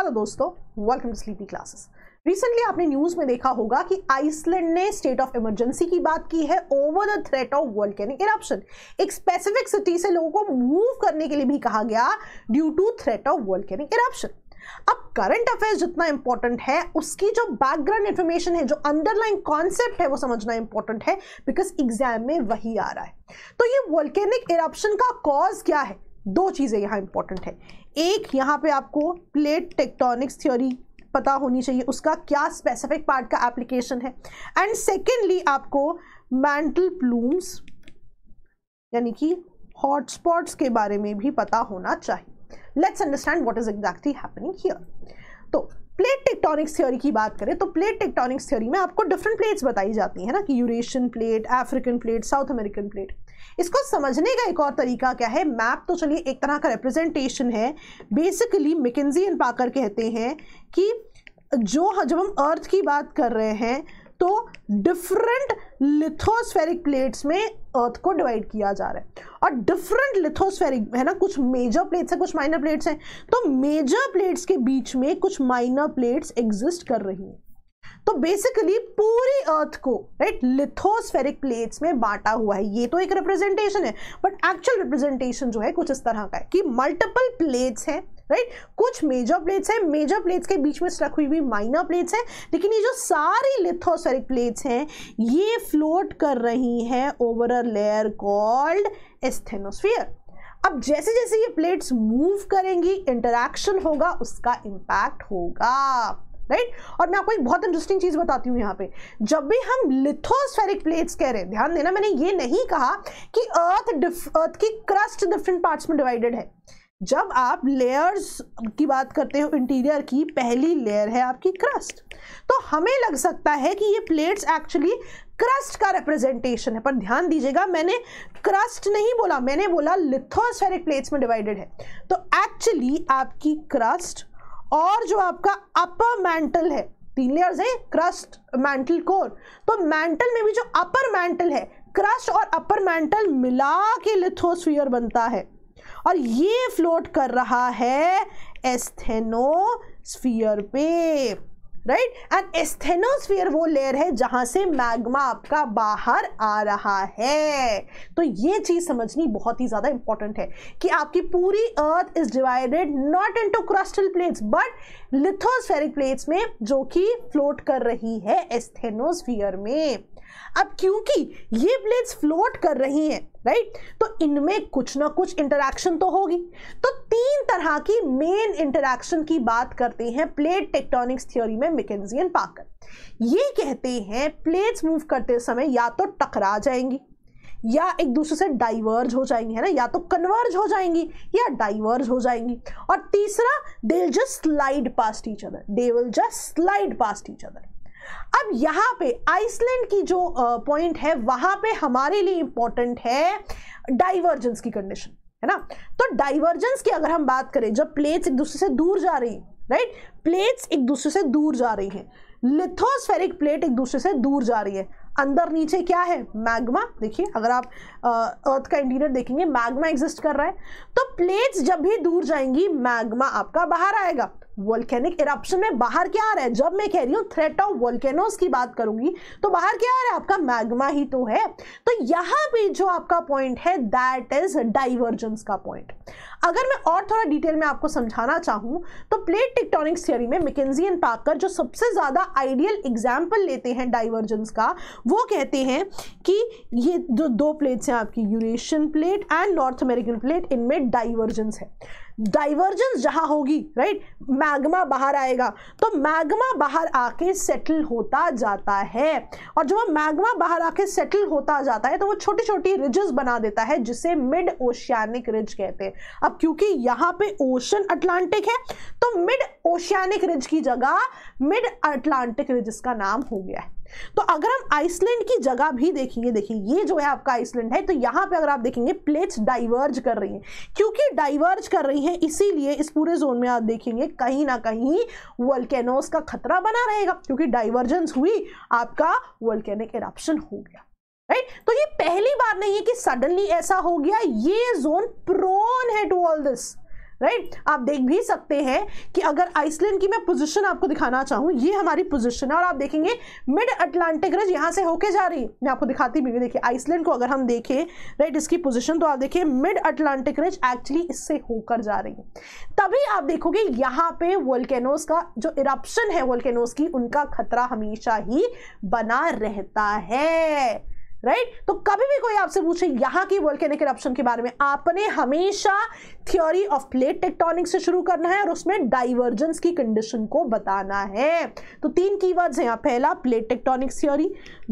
Hello दोस्तों welcome to sleepy classes recently आपने news में देखा होगा कि आइसलैंड ने स्टेट ऑफ इमरजेंसी की बात की है over the threat of volcanic eruption एक स्पेसिफिक सिटी से लोगों को मूव करने के लिए भी कहा गया due to threat of volcanic eruption अब करंट अफेयर्स जितना इंपॉर्टेंट है उसकी जो बैकग्राउंड इंफॉर्मेशन है जो अंडरलाइन कॉन्सेप्ट है वो समझना इंपॉर्टेंट है बिकॉज एग्जाम में वही आ रहा है तो ये वोल्केनिक इरप्शन का कॉज क्या है दो चीज़ें यहाँ इंपॉर्टेंट है एक यहाँ पे आपको प्लेट टेक्टोनिक्स थ्योरी पता होनी चाहिए उसका क्या स्पेसिफिक पार्ट का एप्लीकेशन है एंड सेकेंडली आपको मैंटल प्लूम्स यानी कि हॉटस्पॉट्स के बारे में भी पता होना चाहिए let's understand what is exactly happening here तो प्लेट टेक्टोनिक्स थ्योरी की बात करें तो प्लेट टेक्टोनिक्स थ्योरी में आपको डिफरेंट प्लेट्स बताई जाती है ना कि Eurasian plate African plate South American plate इसको समझने का एक और तरीका क्या है मैप तो चलिए एक तरह का रिप्रेजेंटेशन है बेसिकली मिकेंजी एंड पाकर कहते हैं कि जो जब हम अर्थ की बात कर रहे हैं तो डिफरेंट लिथोस्फेरिक प्लेट्स में अर्थ को डिवाइड किया जा रहा है और डिफरेंट लिथोस्फेरिक है ना कुछ मेजर प्लेट्स हैं कुछ माइनर प्लेट्स हैं तो मेजर प्लेट्स के बीच में कुछ माइनर प्लेट्स एग्जिस्ट कर रही हैं तो बेसिकली पूरी अर्थ को राइट लिथोस्फेरिक प्लेट्स में बांटा हुआ है ये तो एक रिप्रेजेंटेशन है बट एक्चुअल रिप्रेजेंटेशन जो है कुछ इस तरह का है कि मल्टीपल प्लेट्स हैं राइट right? कुछ मेजर प्लेट्स हैं मेजर प्लेट्स के बीच में स्ट्रक हुई हुई माइनर प्लेट्स हैं लेकिन ये जो सारी लिथोसरिक प्लेट्स हैं ये फ्लोट कर रही हैं over a layer called asthenosphere अब जैसे जैसे ये प्लेट्स मूव करेंगी इंटरैक्शन होगा उसका इंपैक्ट होगा राइट और मैं आपको एक बहुत इंटरेस्टिंग चीज़ बताती हूँ यहाँ पे जब भी हम लिथोस्फेरिक प्लेट्स कह रहे हैं ध्यान देना मैंने ये नहीं कहा कि अर्थ अर्थ की क्रस्ट डिफरेंट पार्ट्स में डिवाइडेड है जब आप लेयर्स की बात करते हो इंटीरियर की पहली लेयर है आपकी क्रस्ट तो हमें लग सकता है कि ये प्लेट्स एक्चुअली क्रस्ट का रिप्रेजेंटेशन है पर ध्यान दीजिएगा मैंने क्रस्ट नहीं बोला मैंने बोला लिथोस्फेरिक प्लेट्स में डिवाइडेड है तो एक्चुअली आपकी क्रस्ट और जो आपका अपर मेंटल है तीन लेयर्स है क्रस्ट मेंटल कोर तो मेंटल में भी जो अपर मेंटल है क्रस्ट और अपर मेंटल मिला के लिथोस्फियर बनता है और ये फ्लोट कर रहा है एस्थेनोस्फियर पे राइट एंड एस्थेनोस्फियर वो लेयर है जहां से मैग्मा आपका बाहर आ रहा है तो ये चीज़ समझनी बहुत ही ज़्यादा इंपॉर्टेंट है कि आपकी पूरी earth is divided not into crustal plates but lithospheric plates में जो कि फ्लोट कर रही है एस्थेनोस्फियर में अब क्योंकि ये ब्लेड्स फ्लोट कर रही हैं राइट तो इनमें कुछ ना कुछ इंटरेक्शन तो होगी तो तीन तरह की मेन इंटरेक्शन की बात करते हैं प्लेट टेक्टोनिक्स थ्योरी में मिकेंजियन पाकर ये कहते हैं प्लेट्स मूव करते समय या तो टकरा जाएंगी या एक दूसरे से डाइवर्ज हो जाएंगी है ना या तो कन्वर्ज हो जाएंगी या डाइवर्ज हो जाएंगी और तीसरा they just slide past each other they will just slide past each other अब यहाँ पे आइसलैंड की जो पॉइंट है वहां पे हमारे लिए इंपॉर्टेंट है डाइवर्जेंस की कंडीशन है ना तो डाइवर्जेंस की अगर हम बात करें जब प्लेट्स एक दूसरे से दूर जा रही है राइट प्लेट्स एक दूसरे से दूर जा रही हैं लिथोस्फेरिक प्लेट एक दूसरे से दूर जा रही है अंदर नीचे क्या है मैग्मा देखिए अगर आप अर्थ का इंटीरियर देखेंगे मैग्मा एग्जिस्ट कर रहा है तो प्लेट्स जब भी दूर जाएंगी मैग्मा आपका बाहर आएगा वोल्केनिक इरप्शन में बाहर क्या आ रहा है जब मैं कह रही हूँ थ्रेट ऑफ वोल्केनोज की बात करूंगी तो बाहर क्या आ रहा है आपका मैग्मा ही तो है तो यहाँ पे जो आपका पॉइंट है दैट इज डाइवर्जेंस का पॉइंट अगर मैं और थोड़ा डिटेल में आपको समझाना चाहूँ तो प्लेट टेक्टोनिक्स थियरी में मिकेंजी एंड पाकर जो सबसे ज़्यादा आइडियल एग्जाम्पल लेते हैं डाइवर्जेंस का वो कहते हैं कि ये जो दो प्लेट्स हैं आपकी Eurasian plate and North American plate इनमें डाइवर्जेंस है डाइवर्जेंस जहां होगी राइट मैग्मा बाहर आएगा तो मैग्मा बाहर आके सेटल होता जाता है और जब वो मैग्मा बाहर आके सेटल होता जाता है तो वो छोटी छोटी रिजेस बना देता है जिसे मिड ओशियानिक रिज कहते हैं अब क्योंकि यहां पे ओशन अटलांटिक है तो मिड ओशियानिक रिज की जगह मिड अटलांटिक रिज इसका नाम हो गया है तो अगर हम आइसलैंड की जगह भी देखेंगे देखिए ये जो है आपका आइसलैंड है तो यहाँ पे अगर आप देखेंगे प्लेट्स डाइवर्ज कर रही हैं क्योंकि डाइवर्ज कर रही हैं इसीलिए इस पूरे जोन में आप देखेंगे कहीं ना कहीं वल्केनोस का खतरा बना रहेगा क्योंकि डाइवर्जेंस हुई आपका वल्केनिक एरप्शन हो गया राइट right? तो ये पहली बार नहीं है कि सडनली ऐसा हो गया ये जोन प्रोन है टू ऑल दिस राइट आप देख भी सकते हैं कि अगर आइसलैंड की मैं पोजिशन आपको दिखाना चाहूँ ये हमारी पोजिशन है और आप देखेंगे मिड अटलांटिक रज यहाँ से होके जा रही मैं आपको दिखाती भी देखिए आइसलैंड को अगर हम देखें राइट इसकी पोजिशन तो आप देखिए मिड अटलांटिक रज एक्चुअली इससे होकर जा रही है तभी आप देखोगे यहाँ पे वोल्केनोज का जो इराप्शन है वोल्केनोज की उनका खतरा हमेशा ही बना रहता है राइट तो कभी भी कोई आपसे पूछे यहाँ की कैनिक इरप्शन के बारे में आपने हमेशा थ्योरी ऑफ प्लेट टेक्टोनिक से शुरू करना है और उसमें डाइवर्जेंस की कंडीशन को बताना है तो तीन की वर्ड यहाँ पहला प्लेट टेक्टोनिक थ्योरी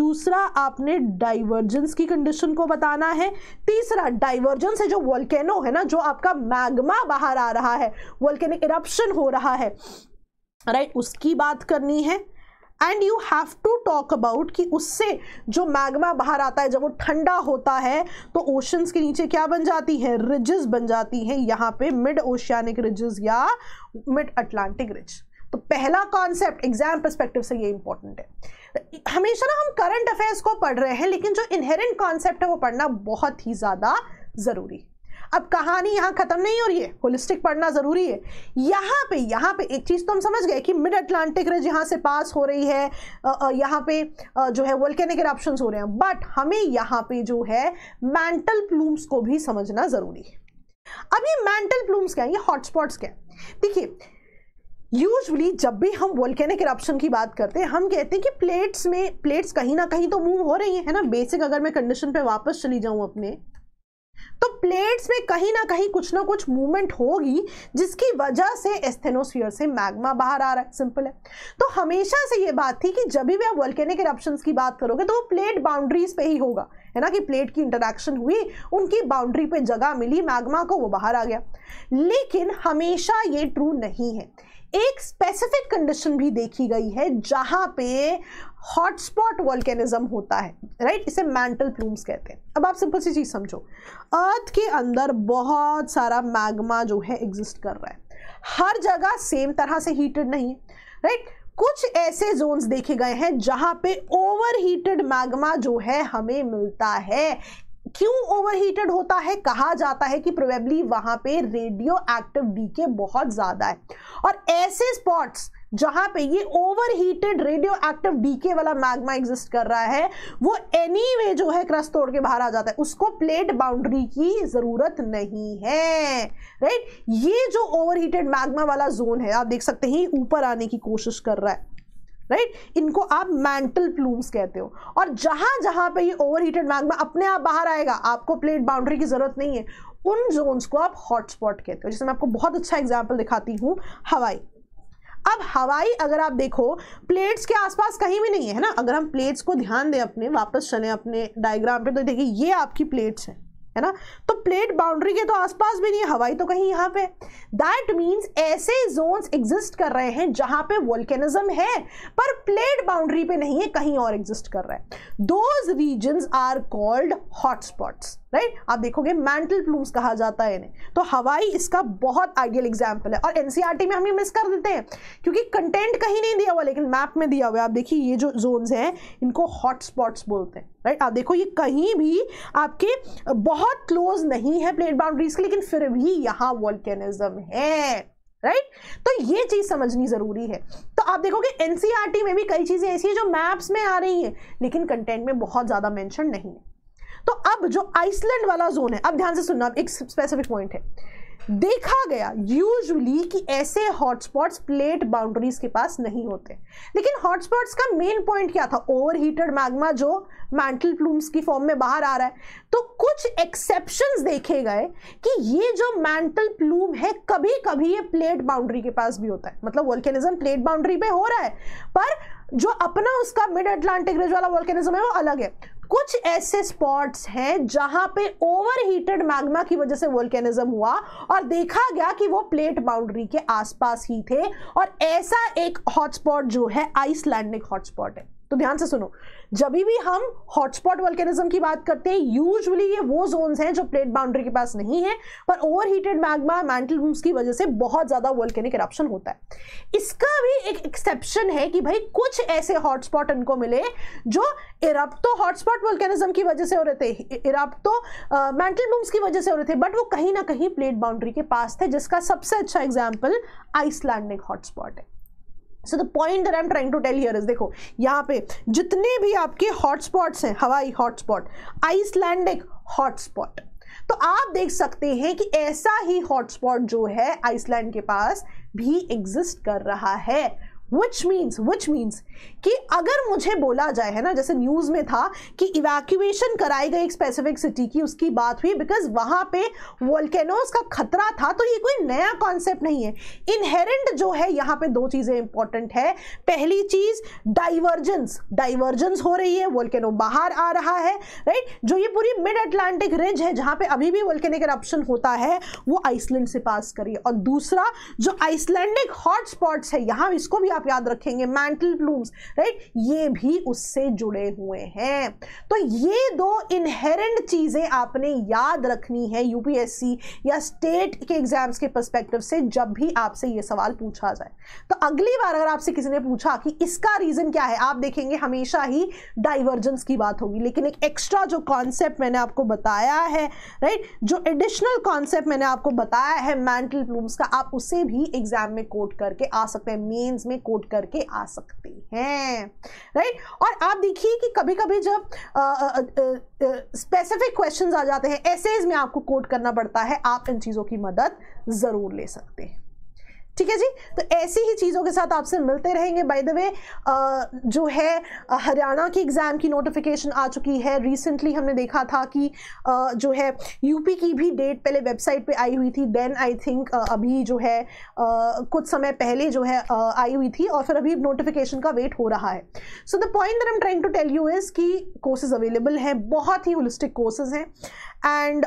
दूसरा आपने डाइवर्जेंस की कंडीशन को बताना है तीसरा डाइवर्जेंस है जो वोल्केनो है ना जो आपका मैग्मा बाहर आ रहा है वोल्केनिक इरप्शन हो रहा है राइट right, उसकी बात करनी है and you have to talk about कि उससे जो मैग्मा बाहर आता है जब वो ठंडा होता है तो ओशंस के नीचे क्या बन जाती है रिजेस बन जाती हैं यहाँ पे मिड ओशियानिक रिजेस या मिड अटलांटिक रिज तो पहला कॉन्सेप्ट एग्जाम परस्पेक्टिव से ये इंपॉर्टेंट है हमेशा ना हम करंट अफेयर्स को पढ़ रहे हैं लेकिन जो इनहेरेंट कॉन्सेप्ट है वो पढ़ना बहुत ही ज़्यादा ज़रूरी है अब कहानी यहाँ ख़त्म नहीं हो रही है होलिस्टिक पढ़ना ज़रूरी है यहाँ पे यहाँ पे एक चीज़ तो हम समझ गए कि मिड अटलांटिक रिज यहाँ से पास हो रही है यहाँ पे जो है वोल्केनिक इरप्शन हो रहे हैं बट हमें यहाँ पे जो है मैंटल प्लूम्स को भी समझना ज़रूरी है अब ये मैंटल प्लूम्स क्या है ये हॉटस्पॉट्स क्या है देखिए यूजली जब भी हम वोल्केनिक इरप्शन की बात करते हैं हम कहते हैं कि प्लेट्स में प्लेट्स कहीं ना कहीं तो मूव हो रही है ना बेसिक अगर मैं कंडीशन पे वापस चली जाऊँ अपने तो प्लेट्स में कहीं ना कहीं कुछ ना कुछ मूवमेंट होगी जिसकी वजह से एस्थेनोस्फियर से मैग्मा बाहर आ रहा है सिंपल है तो हमेशा से ये बात थी कि जब भी आप वर्ल्केनिक इरप्शन की बात करोगे तो वो प्लेट बाउंड्रीज पे ही होगा है ना कि प्लेट की इंटरेक्शन हुई उनकी बाउंड्री पे जगह मिली मैग्मा को वो बाहर आ गया लेकिन हमेशा ये ट्रू नहीं है एक स्पेसिफिक कंडीशन भी देखी गई है जहाँ पे हॉटस्पॉट वॉल्केनिज्म होता है राइट इसे मैंटल प्लूम्स कहते हैं अब आप सिंपल सी चीज़ समझो अर्थ के अंदर बहुत सारा मैग्मा जो है एग्जिस्ट कर रहा है हर जगह सेम तरह से हीटेड नहीं है राइट कुछ ऐसे जोन्स देखे गए हैं जहां पे ओवरहीटेड मैग्मा जो है हमें मिलता है क्यों ओवरहीटेड होता है कहा जाता है कि प्रोबेबली वहां पे रेडियो एक्टिव के बहुत ज्यादा है और ऐसे स्पॉट्स जहां पे ये over heated radio active decay वाला मैग्मा एग्जिस्ट कर रहा है वो एनी anyway जो है क्रस तोड़ के बाहर आ जाता है उसको प्लेट बाउंड्री की जरूरत नहीं है राइट ये जो ओवर हीटेड मैग्मा वाला जोन है आप देख सकते हैं ऊपर आने की कोशिश कर रहा है राइट right? इनको आप मेंटल प्लूम्स कहते हो और जहां जहां पे ये ओवर हीटेड मैग्मा अपने आप बाहर आएगा आपको प्लेट बाउंड्री की जरूरत नहीं है उन जोन्स को आप हॉटस्पॉट कहते हो जैसे मैं आपको बहुत अच्छा एग्जाम्पल दिखाती हूँ हवाई अब हवाई अगर आप देखो प्लेट्स के आसपास कहीं भी नहीं है ना अगर हम प्लेट्स को ध्यान दें अपने वापस चले अपने डायग्राम पे तो देखिए ये आपकी प्लेट्स है है ना तो प्लेट बाउंड्री के तो आसपास भी नहीं है हवाई तो कहीं यहाँ पे दैट मींस ऐसे जोन्स एग्जिस्ट कर रहे हैं जहां पे वोल्केनिज्म है पर प्लेट बाउंड्री पे नहीं है कहीं और एग्जिस्ट कर रहा है those region are called hotspots right right? आप देखोगे मेंटल प्लूम्स कहा जाता है इन्हें तो हवाई इसका बहुत आइडियल एग्जाम्पल है और एनसीईआरटी e में हम ये मिस कर देते हैं क्योंकि कंटेंट कहीं नहीं दिया हुआ लेकिन मैप में दिया हुआ है आप देखिए ये जो जोन्स हैं इनको हॉटस्पॉट्स बोलते हैं राइट right? आप देखो ये कहीं भी आपके बहुत क्लोज नहीं है प्लेट बाउंड्रीज के लेकिन फिर भी यहाँ वॉल्केनिज्म है राइट right? तो ये चीज समझनी जरूरी है तो आप देखोगे एनसीआरटी e में भी कई चीजें ऐसी हैं जो मैप्स में आ रही हैं लेकिन कंटेंट में बहुत ज्यादा मेंशन नहीं है तो अब जो आइसलैंड वाला जोन है अब ध्यान से सुनना एक स्पेसिफिक पॉइंट है देखा गया यूजुअली कि ऐसे हॉटस्पॉट्स प्लेट बाउंड्रीज के पास नहीं होते लेकिन हॉटस्पॉट्स का मेन पॉइंट क्या था ओवरहीटेड मैग्मा जो मैंटल प्लूम्स की फॉर्म में बाहर आ रहा है तो कुछ एक्सेप्शंस देखे गए कि ये जो मैंटल प्लूम है कभी कभी ये प्लेट बाउंड्री के पास भी होता है मतलब वोल्केनिज्म प्लेट बाउंड्री पे हो रहा है पर जो अपना उसका मिड अटलांटिक रिज वाला वोल्केनिज्म है वो अलग है कुछ ऐसे स्पॉट्स हैं जहां पे ओवर हीटेड मैग्मा की वजह से वोल्केनिज्म हुआ और देखा गया कि वो प्लेट बाउंड्री के आसपास ही थे और ऐसा एक हॉटस्पॉट जो है आइसलैंड एक हॉटस्पॉट है तो ध्यान से सुनो जब भी हम हॉटस्पॉट वल्केनिज्म की बात करते हैं यूजुअली ये वो जोन्स हैं जो प्लेट बाउंड्री के पास नहीं है पर over heated magma mantle plumes की वजह से बहुत ज़्यादा वल्केनिक इरप्शन होता है इसका भी एक एक्सेप्शन है कि भाई कुछ ऐसे हॉटस्पॉट इनको मिले जो इराप्टो हॉटस्पॉट वल्केनिज्म की वजह से हो रहे थे इरप्टो मैंटल रूम्स की वजह से हो रहे थे बट वो कहीं ना कहीं प्लेट बाउंड्री के पास थे जिसका सबसे अच्छा एग्जाम्पल आइसलैंड हॉटस्पॉट है so the point that I am trying to tell here is देखो यहाँ पे जितने भी आपके हॉटस्पॉट्स हैं हवाई हॉटस्पॉट आइसलैंडिक हॉटस्पॉट तो आप देख सकते हैं कि ऐसा ही हॉटस्पॉट जो है आइसलैंड के पास भी एग्जिस्ट कर रहा है विच मीन्स विच मीन्स कि अगर मुझे बोला जाए है ना जैसे न्यूज़ में था कि इवैक्यूएशन कराई गई एक स्पेसिफिक सिटी की उसकी बात हुई बिकॉज वहां पे वोल्केनोज का खतरा था तो ये कोई नया कॉन्सेप्ट नहीं है इनहेरेंट जो है यहाँ पे दो चीज़ें इंपॉर्टेंट है पहली चीज़ डाइवर्जेंस डाइवर्जेंस हो रही है वोल्केनो बाहर आ रहा है राइट जो ये पूरी मिड अटलांटिक रिज है जहाँ पे अभी भी वोल्केनिक करप्शन होता है वो आइसलैंड से पास करिए और दूसरा जो आइसलैंडिक हॉटस्पॉट्स है यहाँ इसको भी आप याद रखेंगे मैंटल प्लूम्स राइट ये भी उससे जुड़े हुए हैं तो ये दो इनहेरेंट चीज़ें आपने याद रखनी है यूपीएससी या स्टेट के एग्जाम्स के परस्पेक्टिव से जब भी आपसे ये सवाल पूछा जाए तो अगली बार अगर आपसे किसी ने पूछा कि इसका रीज़न क्या है आप देखेंगे हमेशा ही डाइवर्जेंस की बात होगी लेकिन एक एक्स्ट्रा जो कॉन्सेप्ट मैंने आपको बताया है राइट जो एडिशनल कॉन्सेप्ट मैंने आपको बताया है मैंटल प्लूम्स का आप उसे भी एग्जाम में कोट करके आ सकते हैं मेन्स में कोट करके आ सकते हैं राइट और आप देखिए कि कभी कभी जब स्पेसिफिक क्वेश्चंस आ जाते हैं एसेज में आपको कोट करना पड़ता है आप इन चीज़ों की मदद ज़रूर ले सकते हैं ठीक है जी तो ऐसी ही चीज़ों के साथ आपसे मिलते रहेंगे बाय द वे जो है हरियाणा की एग्ज़ाम की नोटिफिकेशन आ चुकी है रिसेंटली हमने देखा था कि जो है यूपी की भी डेट पहले वेबसाइट पे आई हुई थी देन आई थिंक अभी जो है कुछ समय पहले जो है आई हुई थी और फिर अभी नोटिफिकेशन का वेट हो रहा है so the point that am trying to tell you is कि कोर्सेज अवेलेबल हैं बहुत ही होलिस्टिक कोर्सेज हैं and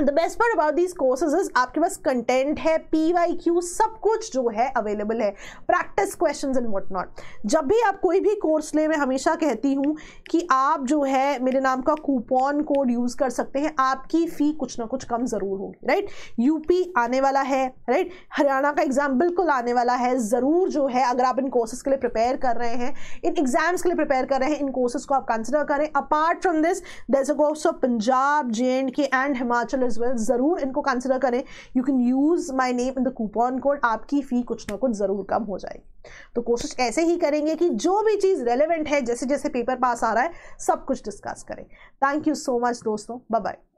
the best part about these courses is आपके पास कंटेंट है पी वाई क्यू सब कुछ जो है अवेलेबल है practice question in what not जब भी आप कोई भी कोर्स ले मैं हमेशा कहती हूँ कि आप जो है मेरे नाम का कूपन कोड यूज़ कर सकते हैं आपकी फ़ी कुछ ना कुछ कम ज़रूर होगी राइट यूपी आने वाला है राइट हरियाणा का एग्ज़ाम बिल्कुल आने वाला है ज़रूर जो है अगर आप इन कोर्सेज़ के लिए प्रिपेयर कर रहे हैं इन एग्ज़ाम्स के लिए प्रिपेयर कर रहे हैं इन कोर्सेज़ को आप कंसिडर करें अपार्ट फ्रॉम दिस दस of Punjab J and K and Himachal well as well ज़रूर इनको कंसिडर करें you can use my name in the coupon code आपकी फ़ी कुछ ना कुछ ज़रूर कम हो जाएगी तो कोशिश ऐसे ही करेंगे कि जो भी चीज़ रेलिवेंट है जैसे जैसे पेपर पास आ रहा है सब कुछ डिस्कस करें थैंक यू सो मच दोस्तों बाय